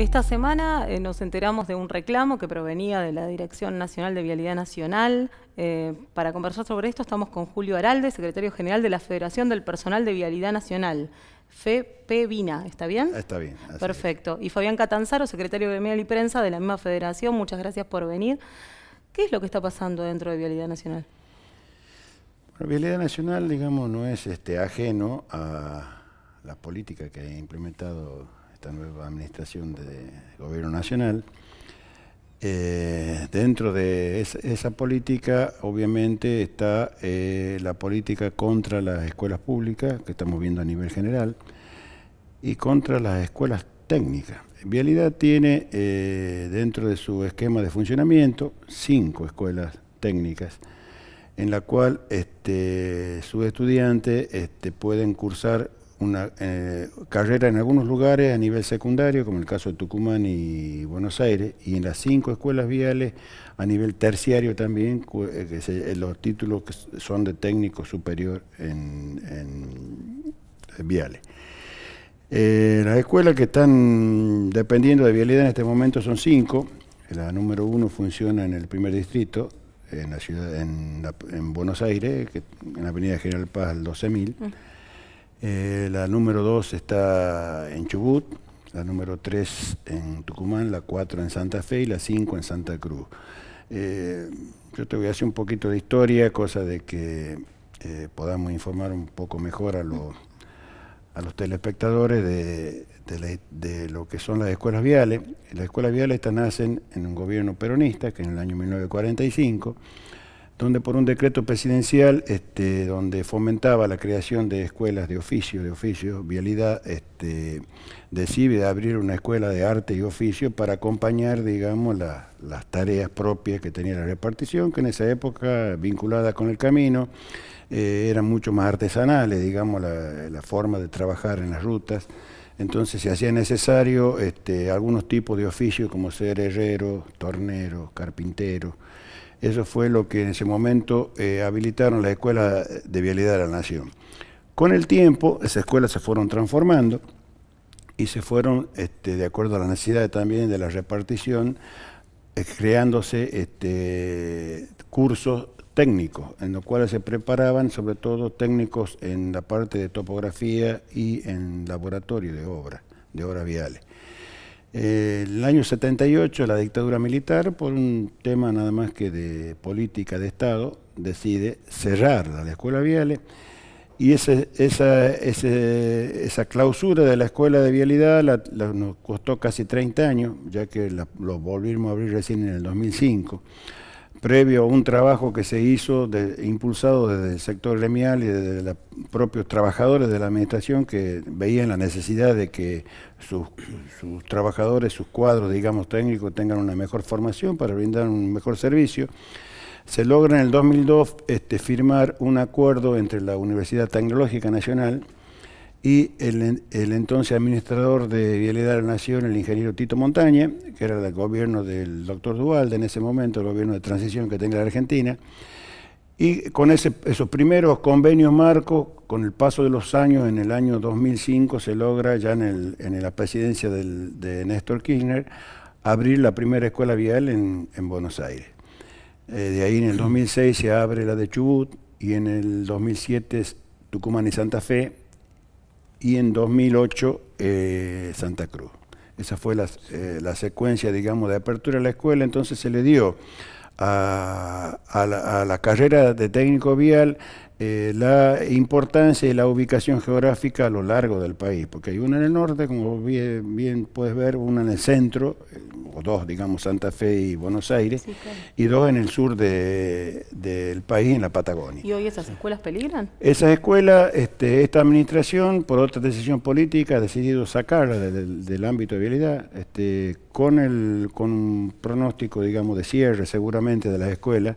Esta semana eh, nos enteramos de un reclamo que provenía de la Dirección Nacional de Vialidad Nacional. Eh, para conversar sobre esto estamos con Julio Aralde, secretario general de la Federación del Personal de Vialidad Nacional. FEPVINA, ¿está bien? Está bien. Perfecto. Y Fabián Catanzaro, secretario de Medial y Prensa de la misma federación, muchas gracias por venir. ¿Qué es lo que está pasando dentro de Vialidad Nacional? Bueno, Vialidad Nacional, digamos, no es este, ajeno a la política que ha implementado esta nueva administración de gobierno nacional. Eh, dentro de esa política, obviamente, está eh, la política contra las escuelas públicas, que estamos viendo a nivel general, y contra las escuelas técnicas. Vialidad tiene eh, dentro de su esquema de funcionamiento cinco escuelas técnicas, en la cual este, sus estudiantes este, pueden cursar una eh, carrera en algunos lugares a nivel secundario, como el caso de Tucumán y Buenos Aires, y en las cinco escuelas viales a nivel terciario también, eh, que eh, los títulos son de técnico superior en, viales. las escuelas que están dependiendo de vialidad en este momento son cinco. La número uno funciona en el primer distrito, en la ciudad, en, Buenos Aires, en la Avenida General Paz, 12.000. Eh, la número 2 está en Chubut, la número 3 en Tucumán, la 4 en Santa Fe y la 5 en Santa Cruz. Eh, yo te voy a hacer un poquito de historia, cosa de que eh, podamos informar un poco mejor a, a los telespectadores de, de, lo que son las escuelas viales. Las escuelas viales nacen en un gobierno peronista, que en el año 1945 donde por un decreto presidencial, este, donde fomentaba la creación de escuelas de oficio, de oficio, Vialidad este, decide abrir una escuela de arte y oficio para acompañar, digamos, las tareas propias que tenía la repartición, que en esa época, vinculada con el camino, eh, eran mucho más artesanales, digamos, la, forma de trabajar en las rutas. Entonces se hacía necesario este, algunos tipos de oficio, como ser herrero, tornero, carpintero, eso fue lo que en ese momento eh, habilitaron las escuelas de vialidad de la nación. Con el tiempo, esas escuelas se fueron transformando y se fueron, este, de acuerdo a las necesidades también de la repartición, eh, creándose este, cursos técnicos, en los cuales se preparaban sobre todo técnicos en la parte de topografía y en laboratorio de obra, de obras viales. Eh, el año 78, la dictadura militar, por un tema nada más que de política de Estado, decide cerrar la escuela Viale y esa, clausura de la escuela de vialidad nos costó casi 30 años, ya que lo volvimos a abrir recién en el 2005 previo a un trabajo que se hizo impulsado desde el sector gremial y desde los propios trabajadores de la administración que veían la necesidad de que sus, trabajadores, sus cuadros, digamos, técnicos tengan una mejor formación para brindar un mejor servicio. Se logra en el 2002 este, firmar un acuerdo entre la Universidad Tecnológica Nacional y el, entonces administrador de Vialidad de la Nación, el ingeniero Tito Montaña, que era del gobierno del doctor Dualde en ese momento, el gobierno de transición que tenía la Argentina, y con esos primeros convenios marcos, con el paso de los años, en el año 2005 se logra ya en, la presidencia de Néstor Kirchner abrir la primera escuela vial en, Buenos Aires. Eh, de ahí en el 2006 se abre la de Chubut y en el 2007 Tucumán y Santa Fe y en 2008 eh, Santa Cruz. Esa fue la, eh, la, secuencia, digamos, de apertura de la escuela. Entonces se le dio a, la, a la, carrera de técnico vial eh, la importancia y la ubicación geográfica a lo largo del país, porque hay una en el norte, como bien, bien puedes ver, una en el centro, eh, o dos, digamos, Santa Fe y Buenos Aires, y dos en el sur del país, en la Patagonia. ¿Y hoy esas escuelas peligran? Esas escuelas, este, esta administración, por otra decisión política, ha decidido sacarlas del, ámbito de vialidad, este, con, el, con un pronóstico, digamos, de cierre seguramente de las escuelas,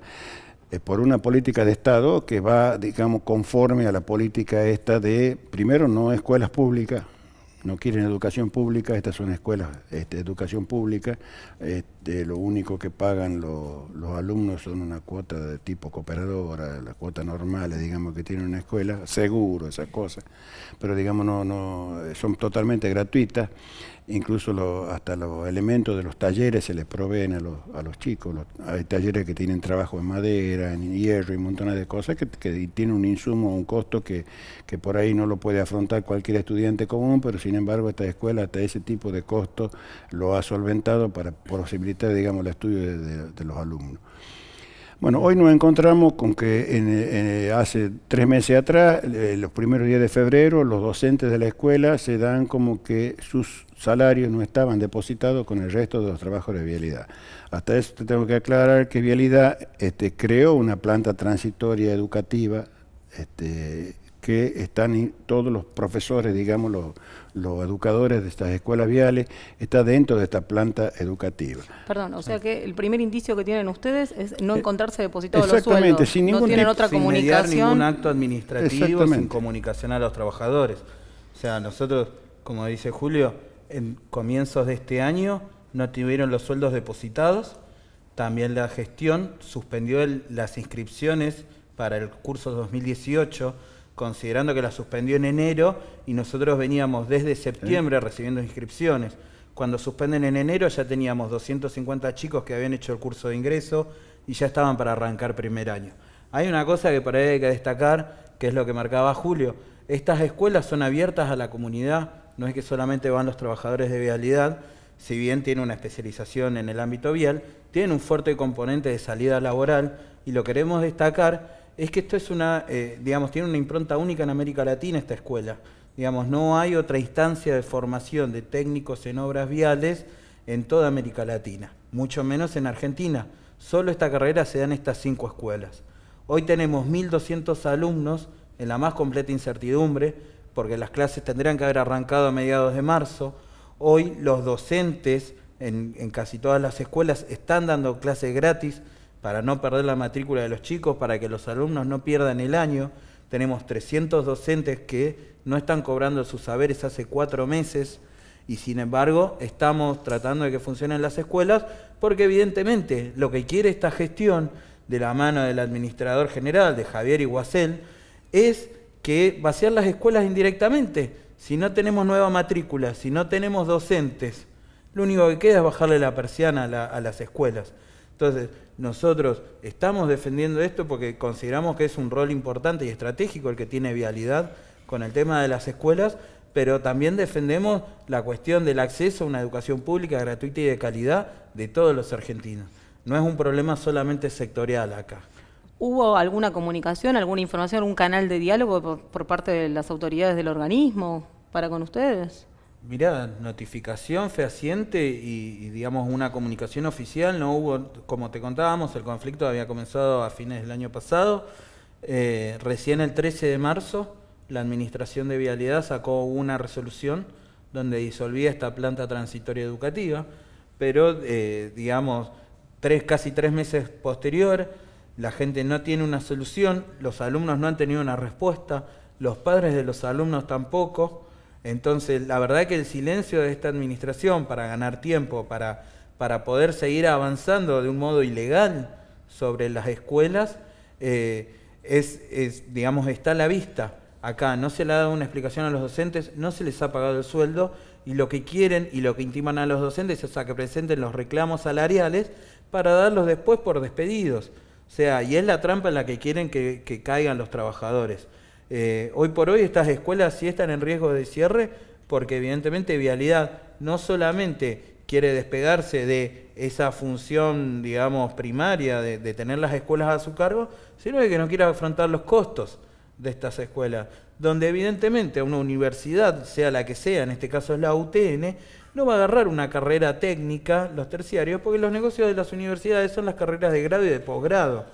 por una política de Estado que va, digamos, conforme a la política esta de, primero, no escuelas públicas, no quieren educación pública, estas son escuelas de este, educación pública, este, lo único que pagan los alumnos son una cuota de tipo cooperadora, las cuotas normales, digamos, que tiene una escuela, seguro, esas cosas, pero digamos, no, no, son totalmente gratuitas incluso lo, hasta los elementos de los talleres se les proveen a los, a los chicos. hay talleres que tienen trabajo en madera, en hierro y montones de cosas que, que tienen un insumo, un costo que, por ahí no lo puede afrontar cualquier estudiante común, pero sin embargo esta escuela hasta ese tipo de costo lo ha solventado para posibilitar, digamos, el estudio de, los alumnos. Bueno, hoy nos encontramos con que hace tres meses atrás, eh, los primeros días de febrero, los docentes de la escuela se dan como que sus salarios no estaban depositados con el resto de los trabajos de vialidad. Hasta eso te tengo que aclarar que vialidad este, creó una planta transitoria educativa este, que están todos los profesores, digamos, los, educadores de estas escuelas viales, está dentro de esta planta educativa. Perdón, o sea que el primer indicio que tienen ustedes es no eh, encontrarse depositados los sueldos. Exactamente, sin ningún No tienen otra sin comunicación. ningún acto administrativo, sin comunicación a los trabajadores. O sea, nosotros, como dice Julio, en comienzos de este año no tuvieron los sueldos depositados. También la gestión suspendió las inscripciones para el curso 2018, considerando que las suspendió en enero y nosotros veníamos desde septiembre recibiendo inscripciones. Cuando suspenden en enero ya teníamos 250 chicos que habían hecho el curso de ingreso y ya estaban para arrancar primer año. Hay una cosa que por ahí hay que destacar, que es lo que marcaba Julio. Estas escuelas son abiertas a la comunidad, no es que solamente van los trabajadores de vialidad, si bien tiene una especialización en el ámbito vial, tiene un fuerte componente de salida laboral y lo queremos destacar es que esto es una, eh, digamos, tiene una impronta única en América Latina esta escuela. Digamos, no hay otra instancia de formación de técnicos en obras viales en toda América Latina, mucho menos en Argentina. Solo esta carrera se da en estas cinco escuelas. Hoy tenemos 1.200 alumnos en la más completa incertidumbre, porque las clases tendrían que haber arrancado a mediados de marzo. Hoy los docentes en, casi todas las escuelas están dando clases gratis para no perder la matrícula de los chicos, para que los alumnos no pierdan el año. Tenemos 300 docentes que no están cobrando sus saberes hace cuatro meses y sin embargo estamos tratando de que funcionen las escuelas porque evidentemente lo que quiere esta gestión de la mano del administrador general, de Javier Iguacel, es que vaciar las escuelas indirectamente. Si no tenemos nueva matrícula, si no tenemos docentes, lo único que queda es bajarle la persiana a, las escuelas. Entonces, nosotros estamos defendiendo esto porque consideramos que es un rol importante y estratégico el que tiene Vialidad con el tema de las escuelas, pero también defendemos la cuestión del acceso a una educación pública gratuita y de calidad de todos los argentinos. No es un problema solamente sectorial acá. ¿Hubo alguna comunicación, alguna información, un canal de diálogo por, parte de las autoridades del organismo para con ustedes? Mirá, notificación fehaciente y, digamos una comunicación oficial, no hubo, como te contábamos, el conflicto había comenzado a fines del año pasado, eh, recién el 13 de marzo la Administración de Vialidad sacó una resolución donde disolvía esta planta transitoria educativa, pero eh, digamos, tres, casi tres meses posterior la gente no tiene una solución, los alumnos no han tenido una respuesta, los padres de los alumnos tampoco. Entonces, la verdad que el silencio de esta administración para ganar tiempo, para, para poder seguir avanzando de un modo ilegal sobre las escuelas, eh, es, digamos, está a la vista. Acá no se le ha dado una explicación a los docentes, no se les ha pagado el sueldo y lo que quieren y lo que intiman a los docentes es a que presenten los reclamos salariales para darlos después por despedidos. O sea, y es la trampa en la que quieren que, caigan los trabajadores. Eh, hoy por hoy estas escuelas sí están en riesgo de cierre porque evidentemente Vialidad no solamente quiere despegarse de esa función, digamos, primaria de, de tener las escuelas a su cargo, sino que no quiere afrontar los costos de estas escuelas, donde evidentemente una universidad, sea la que sea, en este caso es la UTN, no va a agarrar una carrera técnica, los terciarios, porque los negocios de las universidades son las carreras de grado y de posgrado.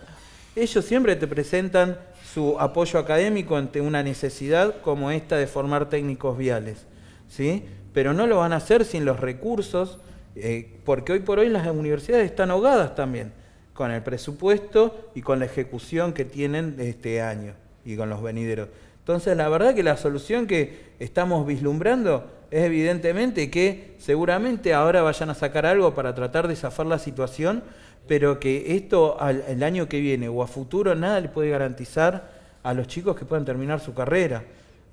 Ellos siempre te presentan su apoyo académico ante una necesidad como esta de formar técnicos viales, ¿sí? Pero no lo van a hacer sin los recursos, eh, porque hoy por hoy las universidades están ahogadas también con el presupuesto y con la ejecución que tienen este año y con los venideros. Entonces, la verdad que la solución que estamos vislumbrando es evidentemente que seguramente ahora vayan a sacar algo para tratar de zafar la situación, pero que esto el año que viene o a futuro nada le puede garantizar a los chicos que puedan terminar su carrera.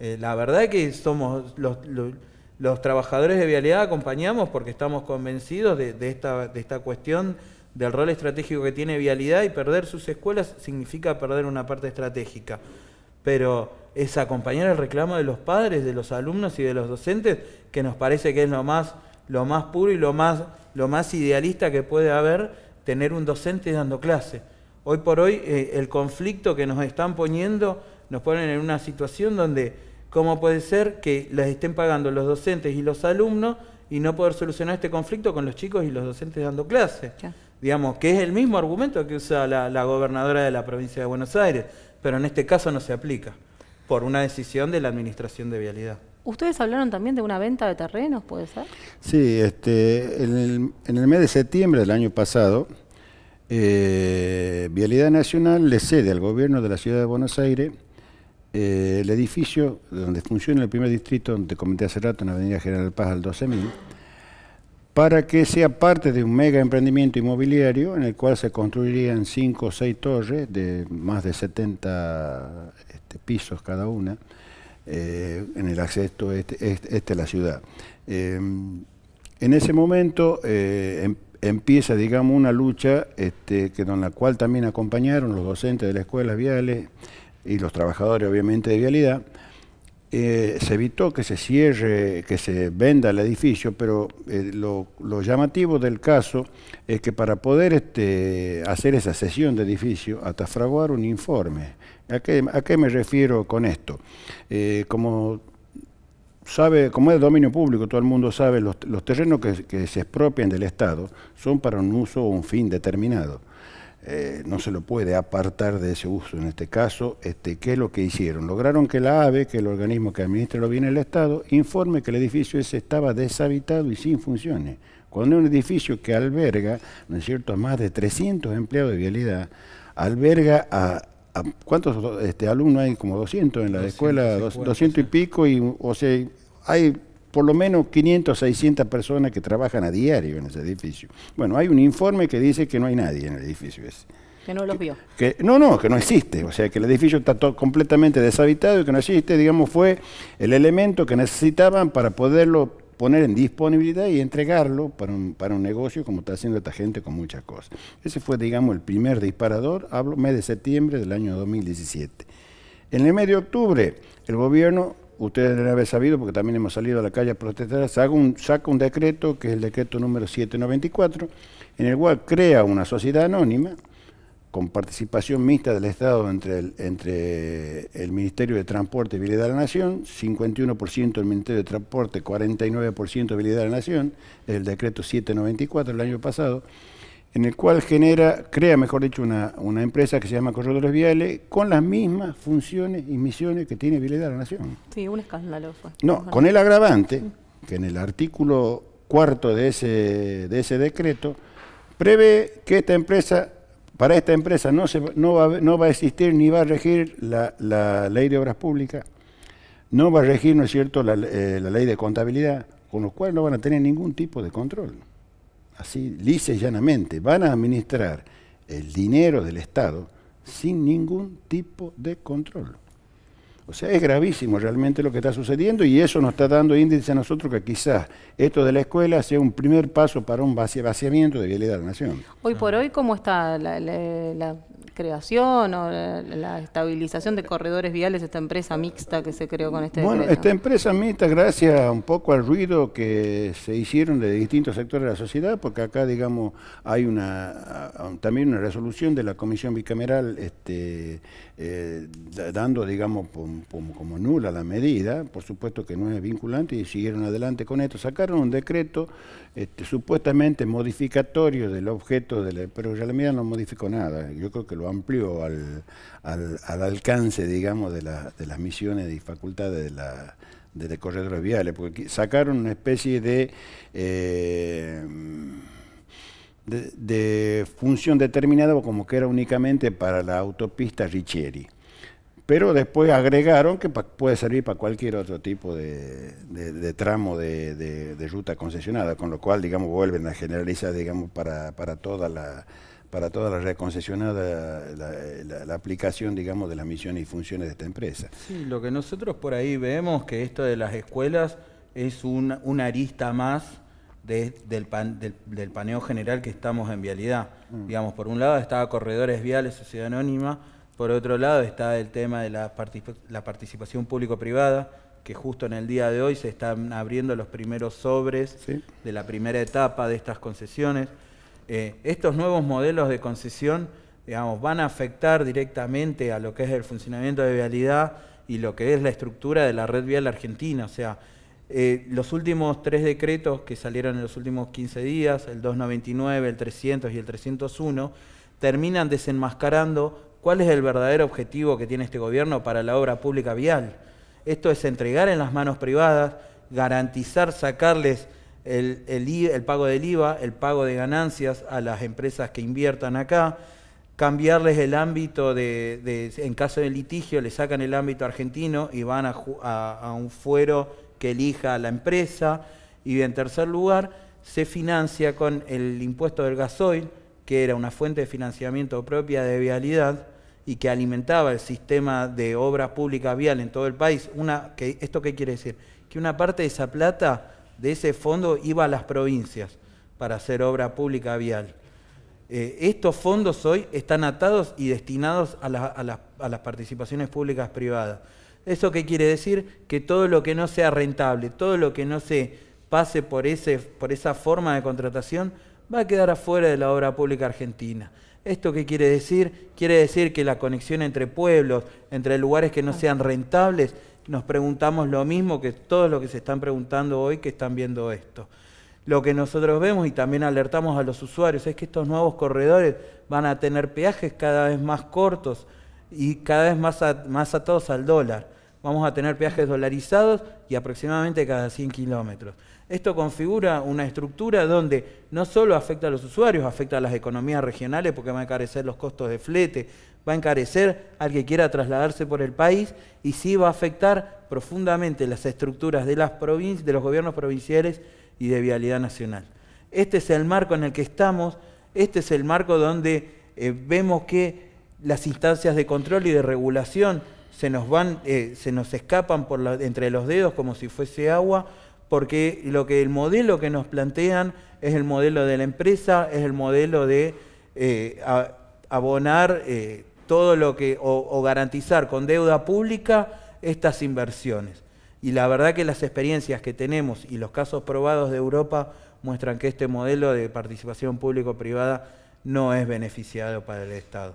Eh, la verdad que somos los, trabajadores de vialidad acompañamos porque estamos convencidos de, esta, de esta cuestión del rol estratégico que tiene vialidad y perder sus escuelas significa perder una parte estratégica. Pero es acompañar el reclamo de los padres, de los alumnos y de los docentes, que nos parece que es lo más, lo más puro y lo más, lo más idealista que puede haber tener un docente dando clase. Hoy por hoy eh, el conflicto que nos están poniendo nos ponen en una situación donde cómo puede ser que las estén pagando los docentes y los alumnos y no poder solucionar este conflicto con los chicos y los docentes dando clase. Digamos, que es el mismo argumento que usa la gobernadora de la provincia de Buenos Aires, pero en este caso no se aplica por una decisión de la Administración de Vialidad. ¿Ustedes hablaron también de una venta de terrenos, puede ser? Sí, este, en, el, mes de septiembre del año pasado, eh, Vialidad Nacional le cede al gobierno de la ciudad de Buenos Aires eh, el edificio donde funciona el primer distrito, donde comenté hace rato, en la Avenida General Paz al 12.000, para que sea parte de un mega emprendimiento inmobiliario en el cual se construirían cinco o seis torres de más de 70 este, pisos cada una eh, en el acceso este, este, este a la ciudad. Eh, en ese momento eh, em, empieza, digamos, una lucha que, en la cual también acompañaron los docentes de las escuelas viales y los trabajadores, obviamente, de vialidad, eh, se evitó que se cierre, que se venda el edificio, pero eh, lo, llamativo del caso es que para poder este, hacer esa cesión de edificio, hasta fraguar un informe. ¿A qué, me refiero con esto? Eh, como sabe, como es dominio público, todo el mundo sabe, los, terrenos que, se expropian del Estado son para un uso o un fin determinado. Eh, no se lo puede apartar de ese uso en este caso, este, ¿qué es lo que hicieron? Lograron que la AVE, que el organismo que administra lo bienes el Estado, informe que el edificio ese estaba deshabitado y sin funciones. Cuando es un edificio que alberga, ¿no es cierto?, a más de 300 empleados de vialidad, alberga a, ¿cuántos este, alumnos hay? Como 200 en la escuela, 200 y pico, y, o sea, hay por lo menos 500, 600 personas que trabajan a diario en ese edificio. Bueno, hay un informe que dice que no hay nadie en el edificio ese. Que no los vio. no, no, que no existe. O sea, que el edificio está todo completamente deshabitado y que no existe, digamos, fue el elemento que necesitaban para poderlo poner en disponibilidad y entregarlo para un, para un negocio como está haciendo esta gente con muchas cosas. Ese fue, digamos, el primer disparador, hablo mes de septiembre del año 2017. En el mes de octubre, el gobierno ustedes deben haber sabido, porque también hemos salido a la calle a protestar, saca un, decreto, que es el decreto número 794, en el cual crea una sociedad anónima con participación mixta del Estado entre el, entre el Ministerio de Transporte y Vialidad de la Nación, 51% del Ministerio de Transporte, 49% de Vialidad de la Nación, el decreto 794 del año pasado, en el cual genera, crea, mejor dicho, una, empresa que se llama Corredores Viales, con las mismas funciones y misiones que tiene Vialidad de la Nación. Sí, un escándalo fue. No, con el agravante, mm. que en el artículo cuarto de ese, de ese decreto, prevé que esta empresa, para esta empresa no, se, no, va, no va a existir ni va a regir la, ley de obras públicas, no va a regir, ¿no es cierto?, la, eh, la ley de contabilidad, con lo cual no van a tener ningún tipo de control así lisa y llanamente, van a administrar el dinero del Estado sin ningún tipo de control. O sea, es gravísimo realmente lo que está sucediendo y eso nos está dando índice a nosotros que quizás esto de la escuela sea un primer paso para un vaciamiento de vialidad de la nación. Hoy por hoy, ¿cómo está la, creación o la, estabilización de corredores viales, esta empresa mixta que se creó con este Bueno, esta empresa mixta, gracias un poco al ruido que se hicieron de distintos sectores de la sociedad, porque acá, digamos, hay una también una resolución de la Comisión Bicameral este, eh, dando, digamos, como nula la medida, por supuesto que no es vinculante, y siguieron adelante con esto. Sacaron un decreto este, supuestamente modificatorio del objeto de la... Pero no modificó nada, yo creo que lo amplió al, alcance, digamos, de, las misiones y facultades de la corredores viales, porque sacaron una especie eh, de, función determinada como que era únicamente para la autopista Richieri pero después agregaron que puede servir para cualquier otro tipo de, tramo de, ruta concesionada, con lo cual, digamos, vuelven a generalizar, digamos, para toda la, para toda la reconcesionada la, aplicación, digamos, de las misiones y funciones de esta empresa. Sí, lo que nosotros por ahí vemos que esto de las escuelas es un, una arista más del, paneo general que estamos en vialidad. Mm. Digamos, por un lado está Corredores Viales, Sociedad Anónima, por otro lado está el tema de la, participación público-privada, que justo en el día de hoy se están abriendo los primeros sobres de la primera etapa de estas concesiones. Eh, estos nuevos modelos de concesión digamos, van a afectar directamente a lo que es el funcionamiento de vialidad y lo que es la estructura de la red vial argentina. O sea, eh, los últimos tres decretos que salieron en los últimos 15 días, el 299, el 300 y el 301, terminan desenmascarando cuál es el verdadero objetivo que tiene este gobierno para la obra pública vial. Esto es entregar en las manos privadas, garantizar, sacarles el, pago del IVA, el pago de ganancias a las empresas que inviertan acá, cambiarles el ámbito de, en caso de litigio, le sacan el ámbito argentino y van a, un fuero que elija a la empresa. Y en tercer lugar, se financia con el impuesto del gasoil, que era una fuente de financiamiento propia de vialidad y que alimentaba el sistema de obra pública vial en todo el país. Una, que, ¿Esto qué quiere decir? Que una parte de esa plata de ese fondo iba a las provincias para hacer obra pública vial. Eh, estos fondos hoy están atados y destinados a, las participaciones públicas privadas. ¿Eso qué quiere decir? Que todo lo que no sea rentable, todo lo que no se pase por, ese, por esa forma de contratación, va a quedar afuera de la obra pública argentina. ¿Esto qué quiere decir? Quiere decir que la conexión entre pueblos, entre lugares que no sean rentables, nos preguntamos lo mismo que todos los que se están preguntando hoy que están viendo esto. Lo que nosotros vemos y también alertamos a los usuarios es que estos nuevos corredores van a tener peajes cada vez más cortos y cada vez más, atados al dólar. Vamos a tener peajes dolarizados y aproximadamente cada 100 kilómetros. Esto configura una estructura donde no solo afecta a los usuarios, afecta a las economías regionales porque van a carecer los costos de flete, va a encarecer al que quiera trasladarse por el país y sí va a afectar profundamente las estructuras de, las de los gobiernos provinciales y de vialidad nacional. Este es el marco en el que estamos, este es el marco donde eh, vemos que las instancias de control y de regulación se nos, van, eh, se nos escapan entre los dedos como si fuese agua, porque lo que el modelo que nos plantean es el modelo de la empresa, es el modelo de eh, abonar todo lo que, o, o garantizar con deuda pública estas inversiones. Y la verdad que las experiencias que tenemos y los casos probados de Europa muestran que este modelo de participación público-privada no es beneficiado para el Estado.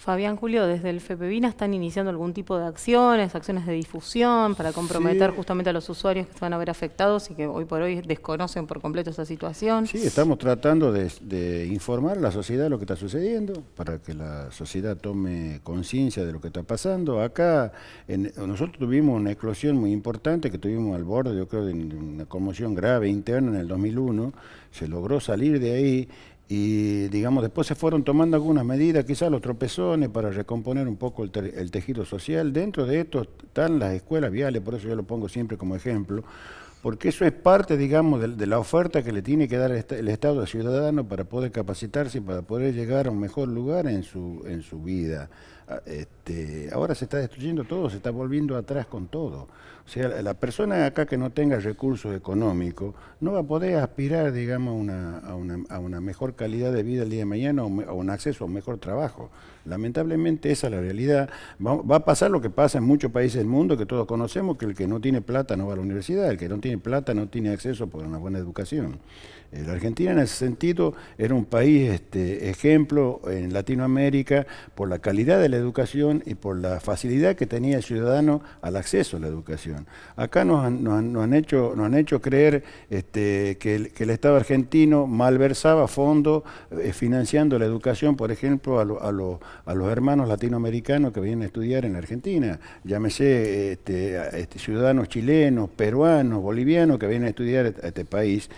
Fabián Julio, desde el FEPEVINA están iniciando algún tipo de acciones, acciones de difusión para comprometer justamente a los usuarios que se van a ver afectados y que hoy por hoy desconocen por completo esa situación. Sí, estamos tratando de, informar a la sociedad de lo que está sucediendo, para que la sociedad tome conciencia de lo que está pasando. Acá en, nosotros tuvimos una explosión muy importante que tuvimos al borde, yo creo, de una conmoción grave interna en el 2001, se logró salir de ahí y digamos después se fueron tomando algunas medidas, quizás los tropezones para recomponer un poco el, tejido social. Dentro de esto están las escuelas viales, por eso yo lo pongo siempre como ejemplo, porque eso es parte, digamos, de, la oferta que le tiene que dar este, el, Estado al ciudadano para poder capacitarse y para poder llegar a un mejor lugar en su, en su vida. Ah, este, ahora se está destruyendo todo, se está volviendo atrás con todo. O sea, la persona acá que no tenga recursos económicos no va a poder aspirar, digamos, a, una, mejor calidad de vida el día de mañana o a un acceso a un mejor trabajo. Lamentablemente esa es la realidad. Va, va, a pasar lo que pasa en muchos países del mundo que todos conocemos, que el que no tiene plata no va a la universidad, el que no tiene plata no tiene acceso por una buena educación. Eh, la Argentina en ese sentido era un país este, ejemplo en Latinoamérica por la calidad de la educación y por la facilidad que tenía el ciudadano al acceso a la educación. Acá nos han, hecho, creer este, que, el, Estado argentino malversaba fondos fondo eh, financiando la educación, por ejemplo, a, los hermanos latinoamericanos que vienen a estudiar en Argentina. Llámese este, este, ciudadanos chilenos, peruanos, bolivianos que vienen a estudiar a este país,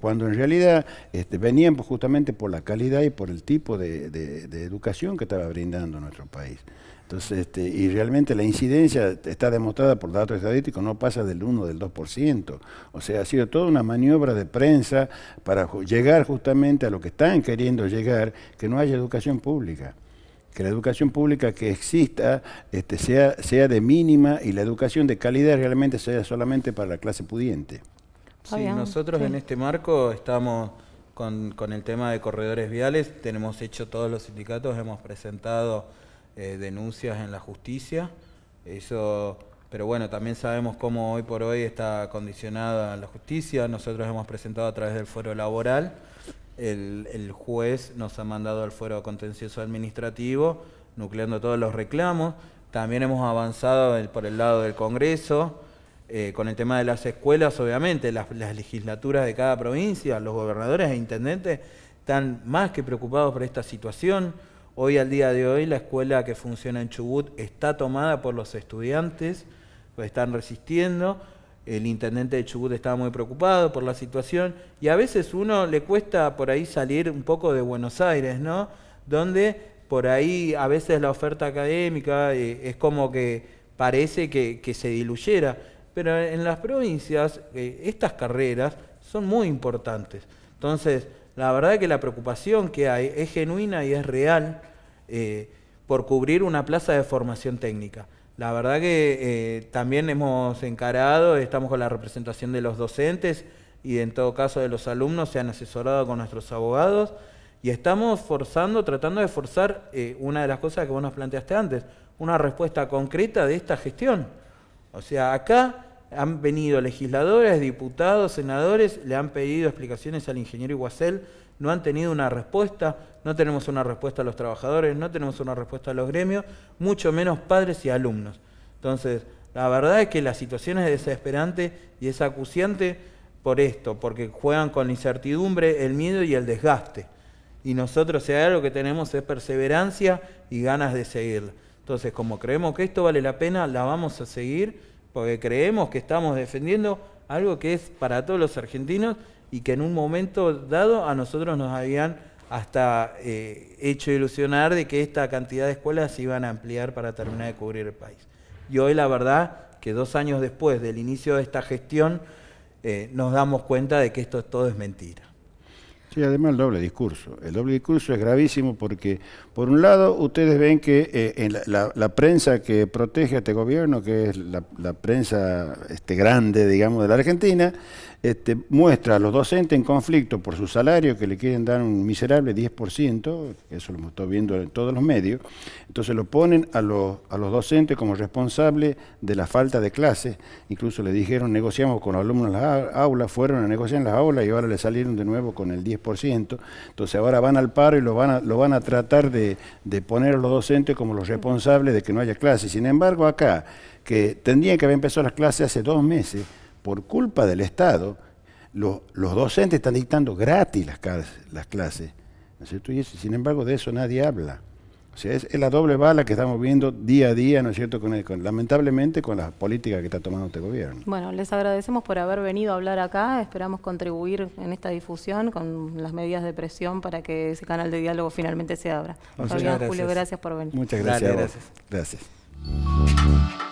cuando en realidad venían justamente por la calidad y por el tipo de educación que estaba brindando nuestro país. Entonces, este, y realmente la incidencia está demostrada por datos estadísticos, no pasa del 1 del 2%. O sea, ha sido toda una maniobra de prensa para llegar justamente a lo que están queriendo llegar, que no haya educación pública que la educación pública que exista este, sea, sea de mínima y la educación de calidad realmente sea solamente para la clase pudiente. Sí, nosotros en este marco estamos con, con el tema de corredores viales, tenemos hecho todos los sindicatos, hemos presentado eh, denuncias en la justicia. Eso, pero bueno, también sabemos cómo hoy por hoy está condicionada la justicia. Nosotros hemos presentado a través del fuero laboral. El, juez nos ha mandado al fuero contencioso administrativo, nucleando todos los reclamos. También hemos avanzado por el lado del Congreso. Eh, con el tema de las escuelas, obviamente, las, legislaturas de cada provincia, los gobernadores e intendentes están más que preocupados por esta situación. Hoy al día de hoy la escuela que funciona en Chubut está tomada por los estudiantes, pues están resistiendo. El intendente de Chubut estaba muy preocupado por la situación y a veces uno le cuesta por ahí salir un poco de Buenos Aires, ¿no? Donde por ahí a veces la oferta académica eh, es como que parece que, se diluyera, pero en las provincias eh, estas carreras son muy importantes. Entonces, la verdad que la preocupación que hay es genuina y es real eh, por cubrir una plaza de formación técnica. La verdad que eh, también hemos encarado, estamos con la representación de los docentes y en todo caso de los alumnos, se han asesorado con nuestros abogados y estamos forzando, tratando de forzar eh, una de las cosas que vos nos planteaste antes, una respuesta concreta de esta gestión. O sea, acá han venido legisladores, diputados, senadores, le han pedido explicaciones al ingeniero Iguacel, no han tenido una respuesta, no tenemos una respuesta a los trabajadores, no tenemos una respuesta a los gremios, mucho menos padres y alumnos. Entonces, la verdad es que la situación es desesperante y es acuciante por esto, porque juegan con la incertidumbre, el miedo y el desgaste. Y nosotros, sea, lo que tenemos es perseverancia y ganas de seguir. Entonces, como creemos que esto vale la pena, la vamos a seguir porque creemos que estamos defendiendo algo que es para todos los argentinos y que en un momento dado a nosotros nos habían hasta eh, hecho ilusionar de que esta cantidad de escuelas se iban a ampliar para terminar de cubrir el país. Y hoy la verdad que dos años después del inicio de esta gestión eh, nos damos cuenta de que esto todo es mentira. Sí, además el doble discurso. El doble discurso es gravísimo porque, por un lado, ustedes ven que eh, la, prensa que protege a este gobierno, que es la, prensa este, grande, digamos, de la Argentina, este, muestra a los docentes en conflicto por su salario, que le quieren dar un miserable 10%, eso lo hemos estado viendo en todos los medios, entonces lo ponen a los, docentes como responsables de la falta de clases, incluso le dijeron negociamos con los alumnos en las aulas, fueron a negociar en las aulas y ahora le salieron de nuevo con el 10%, entonces ahora van al paro y lo van a, lo van a tratar de, de poner a los docentes como los responsables de que no haya clases. Sin embargo, acá, que tendrían que haber empezado las clases hace dos meses, por culpa del Estado, los, docentes están dictando gratis las, las clases. Y sin embargo, de eso nadie habla. O sea, es, la doble bala que estamos viendo día a día, ¿no es cierto?, con, lamentablemente con las políticas que está tomando este gobierno. Bueno, les agradecemos por haber venido a hablar acá, esperamos contribuir en esta difusión con las medidas de presión para que ese canal de diálogo finalmente se abra. Julio, gracias por venir. Muchas gracias. gracias.